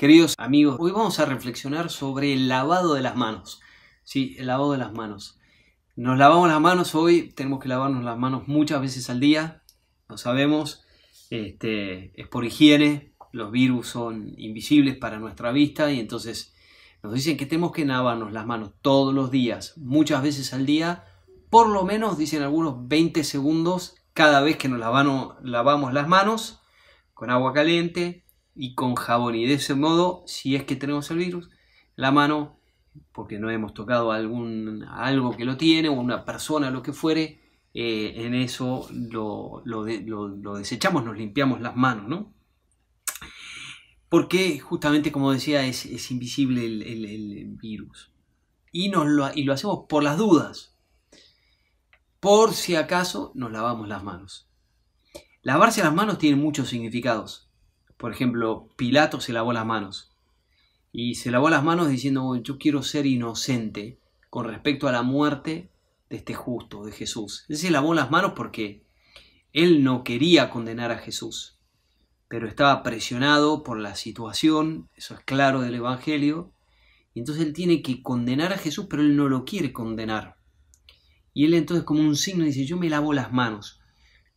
Queridos amigos, hoy vamos a reflexionar sobre el lavado de las manos. Sí, el lavado de las manos. Nos lavamos las manos hoy, tenemos que lavarnos las manos muchas veces al día, lo sabemos, este, es por higiene, los virus son invisibles para nuestra vista y entonces nos dicen que tenemos que lavarnos las manos todos los días, muchas veces al día, por lo menos, dicen algunos, 20 segundos cada vez que nos lavamos las manos con agua caliente y con jabón. Y de ese modo, si es que tenemos el virus, la mano, porque no hemos tocado algún, algo que lo tiene, o una persona, lo que fuere, eh, en eso lo, desechamos, nos limpiamos las manos, ¿no? Porque justamente, como decía, es, invisible el, virus. Y, nos y lo hacemos por las dudas. Por si acaso nos lavamos las manos. Lavarse las manos tiene muchos significados. Por ejemplo, Pilato se lavó las manos. Y se lavó las manos diciendo, yo quiero ser inocente con respecto a la muerte de este justo, de Jesús. Él se lavó las manos porque él no quería condenar a Jesús, pero estaba presionado por la situación, eso es claro del Evangelio, y entonces él tiene que condenar a Jesús, pero él no lo quiere condenar. Y él entonces como un signo dice, yo me lavo las manos.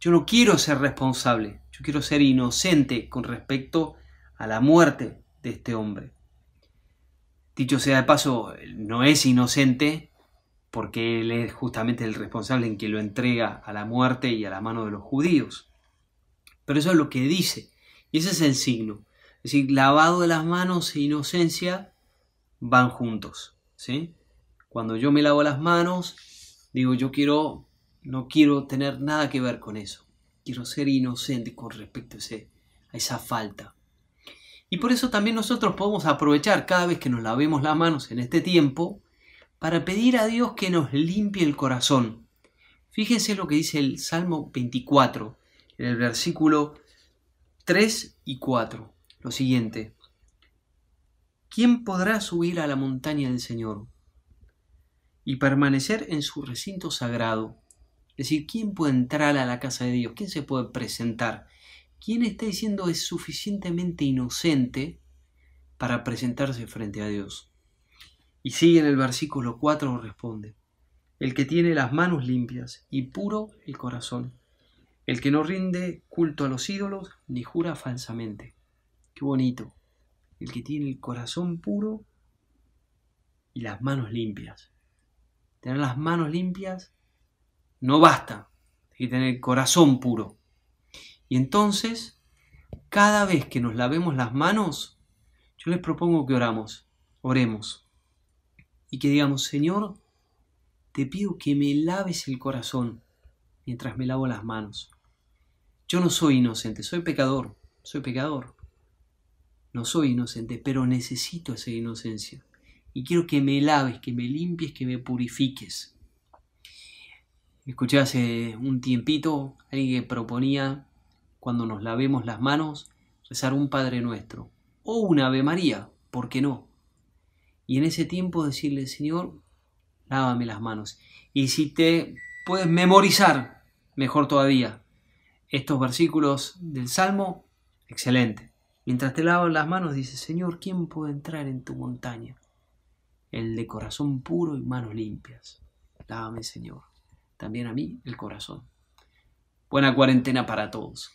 Yo no quiero ser responsable, yo quiero ser inocente con respecto a la muerte de este hombre. Dicho sea de paso, no es inocente porque él es justamente el responsable en que lo entrega a la muerte y a la mano de los judíos. Pero eso es lo que dice, y ese es el signo. Es decir, lavado de las manos e inocencia van juntos. ¿sí? Cuando yo me lavo las manos, digo, yo quiero no quiero tener nada que ver con eso. Quiero ser inocente con respecto a, a esa falta. Y por eso también nosotros podemos aprovechar cada vez que nos lavemos las manos en este tiempo para pedir a Dios que nos limpie el corazón. Fíjense lo que dice el Salmo 24, en el versículo 3 y 4. Lo siguiente. ¿Quién podrá subir a la montaña del Señor y permanecer en su recinto sagrado? Es decir, ¿quién puede entrar a la casa de Dios? ¿Quién se puede presentar? ¿Quién está diciendo es suficientemente inocente para presentarse frente a Dios? Y sigue en el versículo 4 responde, el que tiene las manos limpias y puro el corazón, el que no rinde culto a los ídolos ni jura falsamente. Qué bonito, el que tiene el corazón puro y las manos limpias. Tener las manos limpias no basta, hay que tener corazón puro. Y entonces, cada vez que nos lavemos las manos, yo les propongo que oramos, oremos. Y que digamos, Señor, te pido que me laves el corazón mientras me lavo las manos. Yo no soy inocente, soy pecador, soy pecador. No soy inocente, pero necesito esa inocencia. Y quiero que me laves, que me limpies, que me purifiques. Escuché hace un tiempito alguien que proponía, cuando nos lavemos las manos, rezar un Padre Nuestro o un Ave María, ¿por qué no? Y en ese tiempo decirle, Señor, lávame las manos. Y si te puedes memorizar, mejor todavía, estos versículos del Salmo, excelente. Mientras te lavas las manos, dice, Señor, ¿quién puede entrar en tu montaña? El de corazón puro y manos limpias. Lávame, Señor también a mí el corazón. Buena cuarentena para todos.